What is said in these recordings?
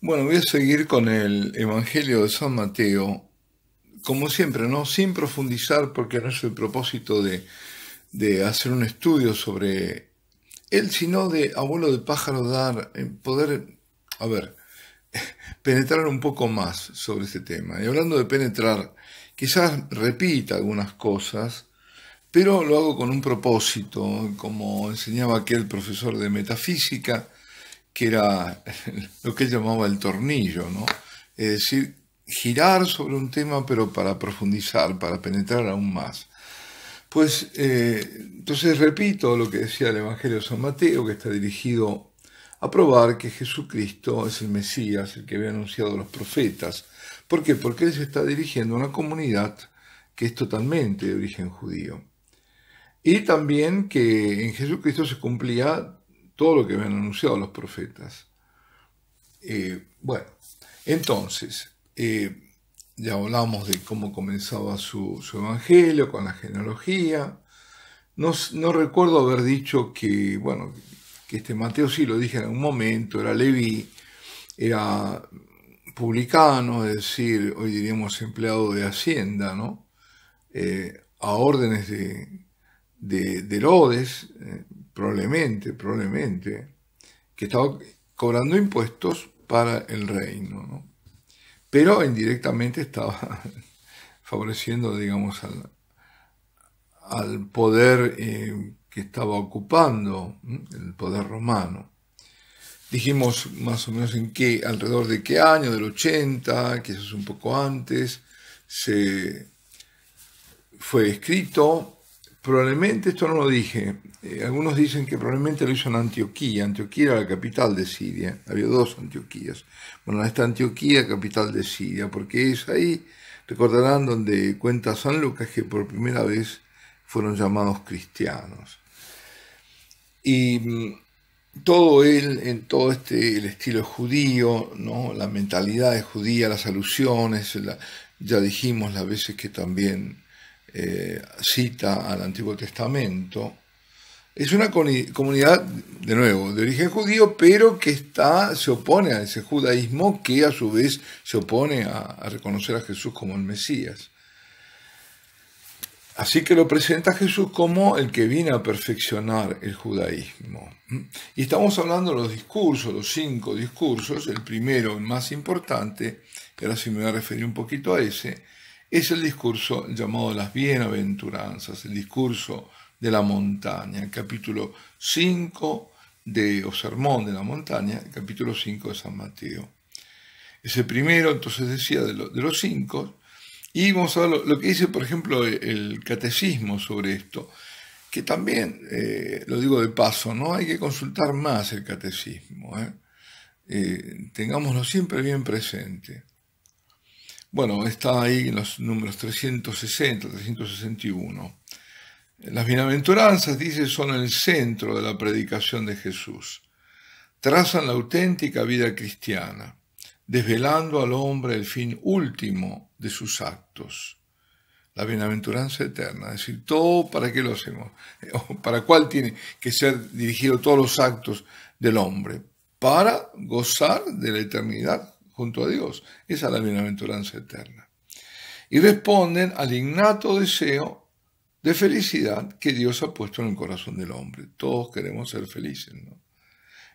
Bueno, voy a seguir con el Evangelio de San Mateo, como siempre, ¿no? Sin profundizar, porque no es el propósito de, hacer un estudio sobre él, sino de abuelo de pájaro dar, eh, poder, a ver, penetrar un poco más sobre este tema. Y hablando de penetrar, quizás repita algunas cosas, pero lo hago con un propósito, como enseñaba aquel profesor de metafísica, que era lo que él llamaba el tornillo, ¿no? Es decir, girar sobre un tema, pero para profundizar, para penetrar aún más. Pues eh, entonces repito lo que decía el Evangelio de San Mateo, que está dirigido a probar que Jesucristo es el Mesías, el que había anunciado los profetas. ¿Por qué? Porque él se está dirigiendo a una comunidad que es totalmente de origen judío. Y también que en Jesucristo se cumplía todo lo que habían anunciado los profetas. Eh, bueno, entonces, eh, ya hablamos de cómo comenzaba su, evangelio, con la genealogía. No, no, recuerdo haber dicho que, bueno, que este Mateo sí lo dije en algún momento, era Leví, era publicano, es decir, hoy diríamos empleado de Hacienda, ¿no? Eh, a órdenes de, de, de Herodes, probablemente, probablemente, que estaba cobrando impuestos para el reino, pero indirectamente estaba favoreciendo, digamos, al, poder eh, que estaba ocupando, el poder romano. Dijimos más o menos en qué, alrededor de qué año, del 80, es un poco antes, se fue escrito Probablemente, esto no lo dije, eh, algunos dicen que probablemente lo hizo en Antioquía. Antioquía era la capital de Siria, había dos Antioquías. Bueno, esta Antioquía, capital de Siria, porque es ahí, recordarán, donde cuenta San Lucas que por primera vez fueron llamados cristianos. Y mm, todo él, en todo este, el estilo judío, ¿no? la mentalidad de judía, las alusiones, ya dijimos las veces que también eh, cita al Antiguo Testamento. Es una comunidad, de nuevo, de origen judío, pero que está, se opone a ese judaísmo que a su vez se opone a, reconocer a Jesús como el Mesías. Así que lo presenta Jesús como el que viene a perfeccionar el judaísmo. Y estamos hablando de los discursos, los cinco discursos, el primero, el más importante, y ahora sí me voy a referir un poquito a ese, es el discurso llamado las bienaventuranzas, el discurso de la montaña, el capítulo 5 de, o sermón de la montaña, capítulo 5 de San Mateo. Ese primero, entonces decía, de, los cinco, y vamos a ver lo, que dice, por ejemplo, e, el, catecismo sobre esto, que también, eh, lo digo de paso, no hay que consultar más el catecismo, ¿eh? Eh, tengámoslo siempre bien presente. Bueno, está ahí en los números 360, 361. Las bienaventuranzas, dice, son el centro de la predicación de Jesús. Trazan la auténtica vida cristiana, desvelando al hombre el fin último de sus actos. La bienaventuranza eterna, es decir, todo para qué lo hacemos, para cuál tiene que ser dirigido todos los actos del hombre, para gozar de la eternidad junto a Dios. Esa es la bienaventuranza eterna. Y responden al innato deseo de felicidad que Dios ha puesto en el corazón del hombre. Todos queremos ser felices, ¿no?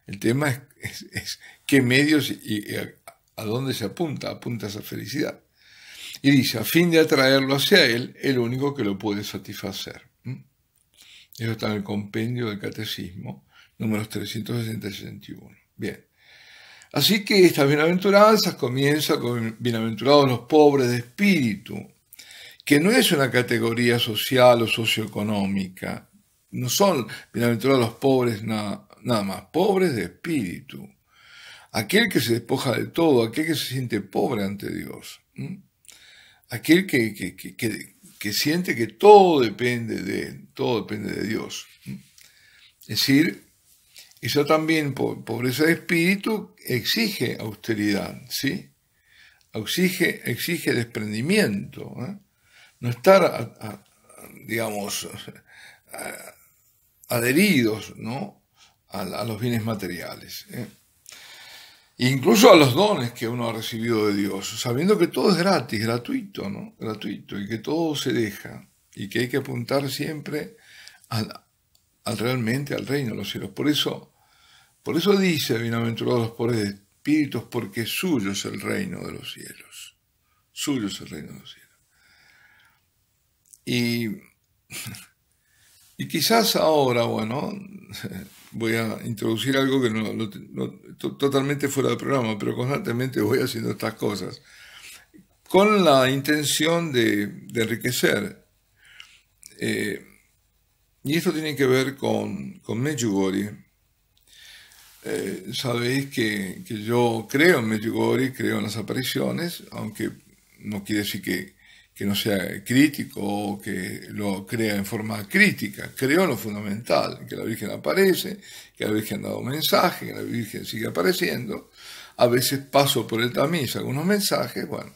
El tema es, qué medios y, a, dónde se apunta, apunta esa felicidad. Y dice, a fin de atraerlo hacia Él, el único que lo puede satisfacer. ¿Mm? Eso está en el compendio del Catecismo, números 360 y 61. Bien. Así que esta bienaventuranzas comienza con bienaventurados los pobres de espíritu, que no es una categoría social o socioeconómica. No son bienaventurados los pobres nada más, pobres de espíritu. Aquel que se despoja de todo, aquel que se siente pobre ante Dios. Aquel que, siente que todo depende de todo depende de Dios. Es decir, y eso también pobreza de espíritu exige austeridad, ¿sí? Exige, desprendimiento, ¿eh? no estar, digamos, adheridos ¿no? a, los bienes materiales. ¿eh? incluso a los dones que uno ha recibido de Dios, sabiendo que todo es gratis, gratuito, ¿no? Gratuito, y que todo se deja, y que hay que apuntar siempre al realmente al reino de los cielos. Por eso por eso dice, bienaventurados los pobres espíritus, porque suyo es el reino de los cielos. Suyo es el reino de los cielos. Y, quizás ahora, bueno, voy a introducir algo que no, no, totalmente fuera del programa, pero constantemente voy haciendo estas cosas, con la intención de, enriquecer. Eh, y esto tiene que ver con, con Medjugorje eh, sabéis que, yo creo en Medjugorje, creo en las apariciones, aunque no quiere decir que, no sea crítico o que lo crea en forma crítica. Creo en lo fundamental, que la Virgen aparece, que la Virgen ha dado mensaje, que la Virgen sigue apareciendo. A veces paso por el tamiz algunos mensajes, bueno,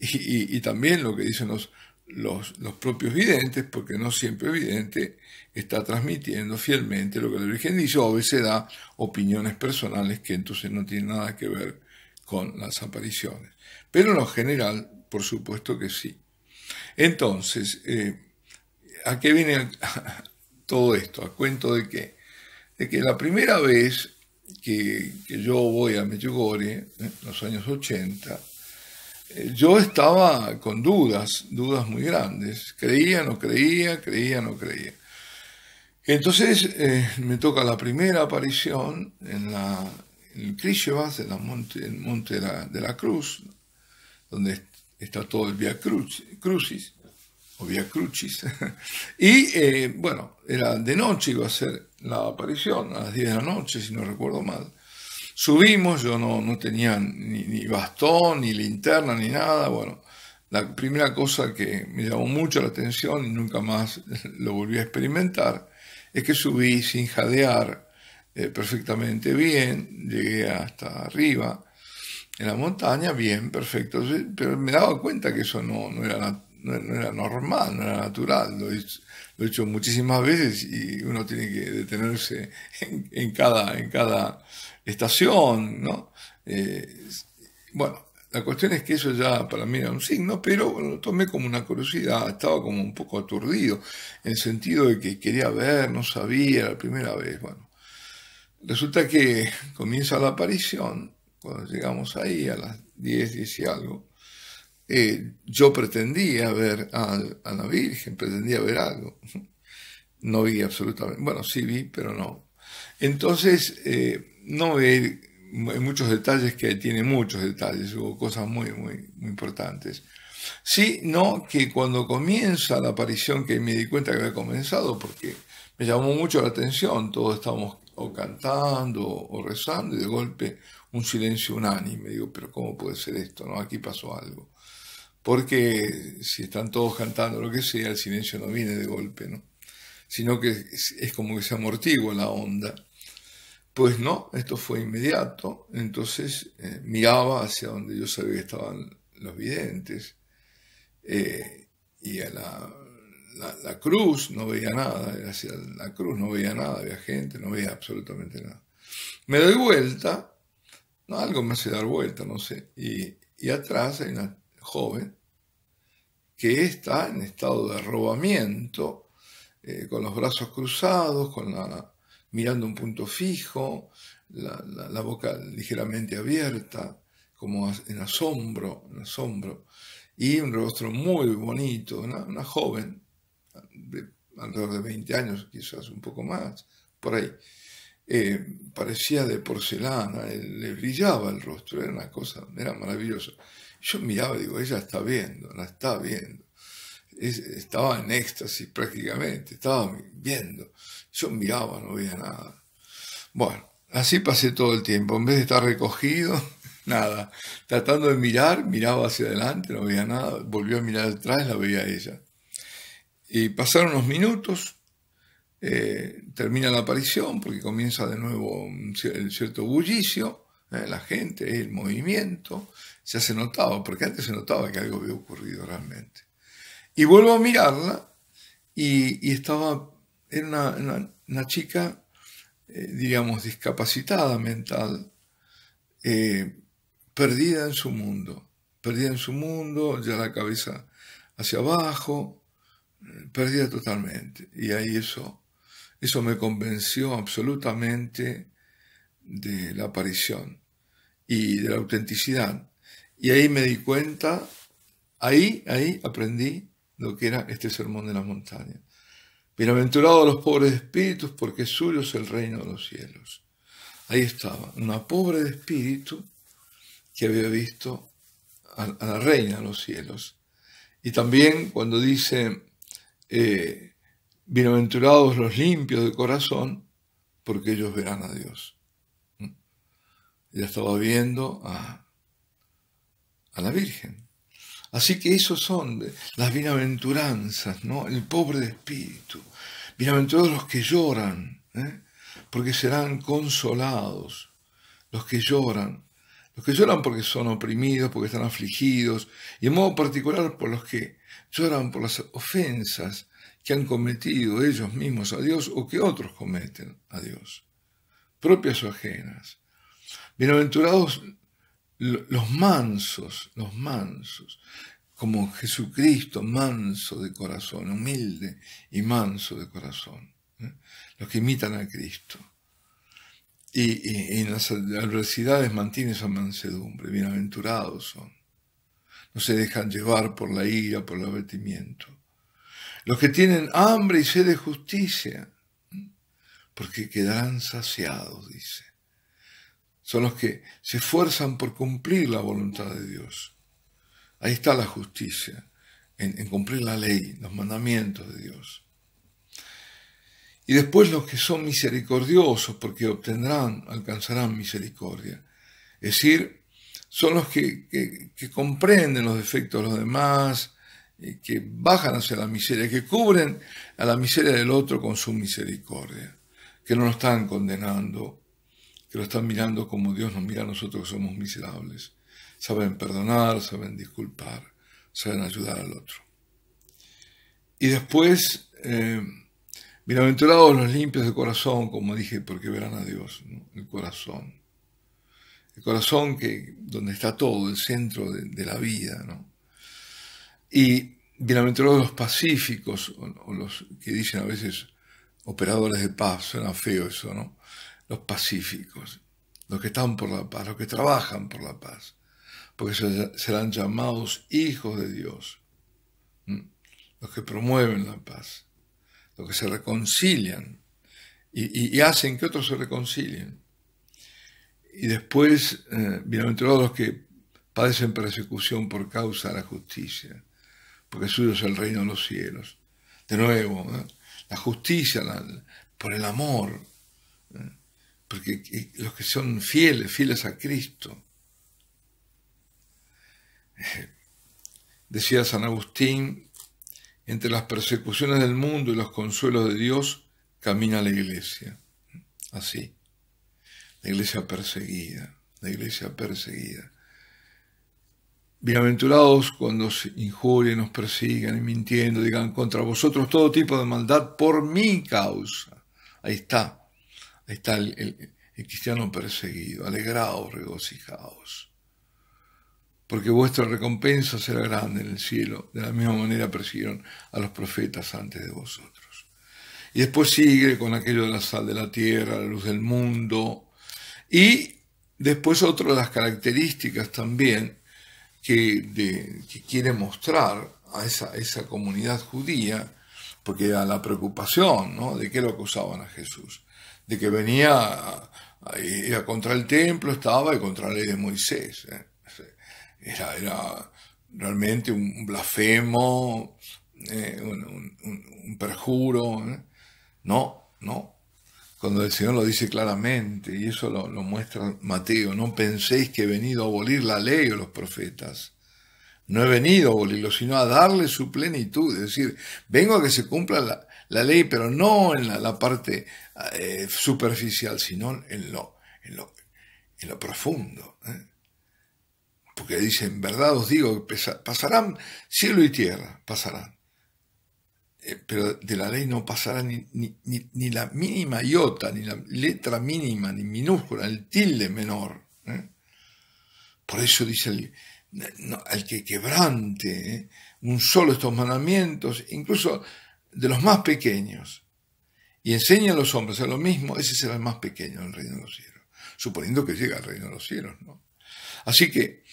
y, y también lo que dicen los los, propios videntes, porque no siempre el vidente está transmitiendo fielmente lo que la Virgen dice, o a veces da opiniones personales que entonces no tienen nada que ver con las apariciones. Pero en lo general, por supuesto que sí. Entonces, eh, ¿a qué viene todo esto? ¿A cuento de qué? De que la primera vez que, yo voy a Medjugorje, en los años 80, eh, yo estaba con dudas, dudas muy grandes. Creía, no creía, creía, no creía. Entonces eh, me toca la primera aparición en, la, en el en, monte, el monte de la, Cruz, donde está todo el Via Crucis, o Via Crucis. y eh, bueno, era de noche, iba a ser la aparición, a las 10 de la noche, si no recuerdo mal. Subimos, yo no, no tenía ni, bastón, ni linterna, ni nada. Bueno, la primera cosa que me llamó mucho la atención y nunca más lo volví a experimentar es que subí sin jadear eh, perfectamente bien, llegué hasta arriba en la montaña, bien, perfecto, pero me daba cuenta que eso no, no, era, era normal, no era natural, lo he, hecho, muchísimas veces y uno tiene que detenerse en cada, en, cada, estación, ¿no? Eh, bueno, la cuestión es que eso ya para mí era un signo, pero lo tomé como una curiosidad, estaba como un poco aturdido, en el sentido de que quería ver, no sabía, la primera vez, bueno. Resulta que comienza la aparición, cuando llegamos ahí a las 10, 10 y algo, eh, yo pretendía ver a, la Virgen, pretendía ver algo. No vi absolutamente, bueno, sí vi, pero no. Entonces, eh, no voy en muchos detalles, que tiene muchos detalles, hubo cosas muy, muy, muy importantes. no que cuando comienza la aparición, que me di cuenta que había comenzado, porque me llamó mucho la atención, todos estábamos o cantando o rezando, y de golpe un silencio unánime. Digo, pero ¿cómo puede ser esto? No? Aquí pasó algo. Porque si están todos cantando lo que sea, el silencio no viene de golpe, ¿no? sino que es, es como que se amortigua la onda. Pues no, esto fue inmediato, entonces eh, miraba hacia donde yo sabía que estaban los videntes eh, y a la, cruz no veía nada, hacia la cruz no veía nada, había gente, no veía absolutamente nada. Me doy vuelta, no, algo me hace dar vuelta, no sé, y, atrás hay una joven que está en estado de arrobamiento, eh, con los brazos cruzados, con la mirando un punto fijo, la, la, boca ligeramente abierta, como en asombro, en asombro, y un rostro muy bonito, una, joven, de alrededor de 20 años, quizás un poco más, por ahí. Eh, parecía de porcelana, eh, le brillaba el rostro, era una cosa, era maravilloso. Yo miraba y digo, ella está viendo, la está viendo estaba en éxtasis prácticamente, estaba viendo. Yo miraba, no veía nada. Bueno, así pasé todo el tiempo. En vez de estar recogido, nada. Tratando de mirar, miraba hacia adelante, no veía nada. Volvió a mirar atrás, la veía ella. Y pasaron unos minutos, eh, termina la aparición, porque comienza de nuevo el cierto bullicio, eh, la gente, el movimiento, ya se notaba, porque antes se notaba que algo había ocurrido realmente. Y vuelvo a mirarla y, estaba, era una, chica, eh, digamos, discapacitada mental, eh, perdida en su mundo, perdida en su mundo, ya la cabeza hacia abajo, eh, perdida totalmente. Y ahí eso, eso me convenció absolutamente de la aparición y de la autenticidad. Y ahí me di cuenta, ahí, ahí aprendí lo que era este sermón de la montaña. Bienaventurados los pobres espíritus, porque suyo es el reino de los cielos. Ahí estaba, una pobre de espíritu que había visto a, la reina de los cielos. Y también cuando dice, eh, bienaventurados los limpios de corazón, porque ellos verán a Dios. Ya ¿Mm? estaba viendo a la Virgen Así que esos son las bienaventuranzas, ¿no? El pobre de espíritu. Bienaventurados los que lloran, ¿eh? porque serán consolados. Los que lloran, los que lloran porque son oprimidos, porque están afligidos, y en modo particular por los que lloran por las ofensas que han cometido ellos mismos a Dios o que otros cometen a Dios, propias o ajenas. Bienaventurados los mansos, los mansos, como Jesucristo, manso de corazón, humilde y manso de corazón, ¿eh? los que imitan a Cristo. Y, en las adversidades mantiene esa mansedumbre, bienaventurados son. No se dejan llevar por la ira, por el abatimiento. Los que tienen hambre y sed de justicia, ¿eh? porque quedarán saciados, dice son los que se esfuerzan por cumplir la voluntad de Dios. Ahí está la justicia, en, cumplir la ley, los mandamientos de Dios. Y después los que son misericordiosos, porque obtendrán, alcanzarán misericordia. Es decir, son los que, que comprenden los defectos de los demás, que bajan hacia la miseria, que cubren a la miseria del otro con su misericordia, que no lo están condenando que lo están mirando como Dios nos mira a nosotros que somos miserables. Saben perdonar, saben disculpar, saben ayudar al otro. Y después, eh, bienaventurados los limpios de corazón, como dije, porque verán a Dios, el corazón. El corazón que, donde está todo, el centro de, la vida. ¿no? Y bienaventurados los pacíficos, o, o los que dicen a veces operadores de paz, suena feo eso, ¿no? los pacíficos, los que están por la paz, los que trabajan por la paz, porque serán llamados hijos de Dios, los que promueven la paz, los que se reconcilian y, hacen que otros se reconcilien. Y después, vienen eh, todos los que padecen persecución por causa de la justicia, porque suyo es el reino de los cielos. De nuevo, ¿eh? la justicia por el amor. ¿eh? porque los que son fieles, fieles a Cristo. Decía San Agustín, entre las persecuciones del mundo y los consuelos de Dios camina la iglesia. Así, la iglesia perseguida, la iglesia perseguida. Bienaventurados cuando se injurien, nos persigan y mintiendo digan contra vosotros todo tipo de maldad por mi causa. Ahí está, está el, cristiano perseguido. Alegraos, regocijaos. Porque vuestra recompensa será grande en el cielo. De la misma manera persiguieron a los profetas antes de vosotros. Y después sigue con aquello de la sal de la tierra, la luz del mundo. Y después otra de las características también que, quiere mostrar a esa, comunidad judía, porque era la preocupación ¿no? de que lo acusaban a Jesús de que venía, era contra el templo, estaba y contra la ley de Moisés. ¿eh? Era, realmente un blasfemo, eh, un, perjuro. ¿eh? No, no. Cuando el Señor lo dice claramente, y eso lo, lo muestra Mateo, no penséis que he venido a abolir la ley o los profetas. No he venido a abolirlo, sino a darle su plenitud. Es decir, vengo a que se cumpla la, la ley, pero no en la, parte eh, superficial, sino en lo, en lo, profundo. ¿eh? Porque dice, en verdad os digo pasarán cielo y tierra, pasarán. Eh, pero de la ley no pasará ni, la mínima iota, ni la letra mínima, ni minúscula, el tilde menor. Por eso dice el, que quebrante un solo estos mandamientos, incluso de los más pequeños y enseña a los hombres a lo mismo, ese será el más pequeño del reino de los cielos, suponiendo que llega al reino de los cielos. Así que,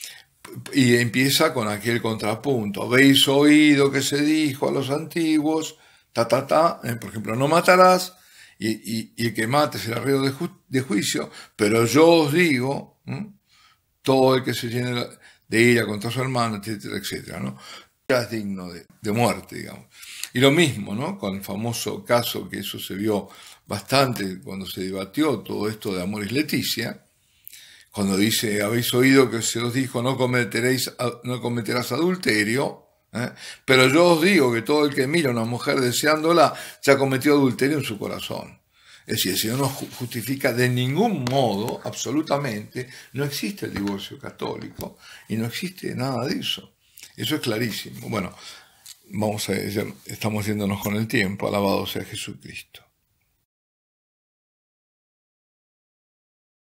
y empieza con aquel contrapunto, habéis oído que se dijo a los antiguos, ta, ta, ta, ¿eh? por ejemplo, no matarás, y, el que mate será reo de, de, juicio, pero yo os digo, todo el que se llene de ira contra su hermano, etcétera, etcétera, ¿no? Ya es digno de, de muerte, digamos. Y lo mismo, ¿no? Con el famoso caso que eso se vio bastante cuando se debatió todo esto de Amores Leticia, cuando dice, habéis oído que se os dijo, no, cometeréis, no cometerás adulterio, ¿eh? pero yo os digo que todo el que mira a una mujer deseándola ya cometió adulterio en su corazón. Es decir, el Señor no justifica de ningún modo, absolutamente, no existe el divorcio católico y no existe nada de eso. Eso es clarísimo. Bueno, vamos a decir, estamos yéndonos con el tiempo, alabado sea Jesucristo.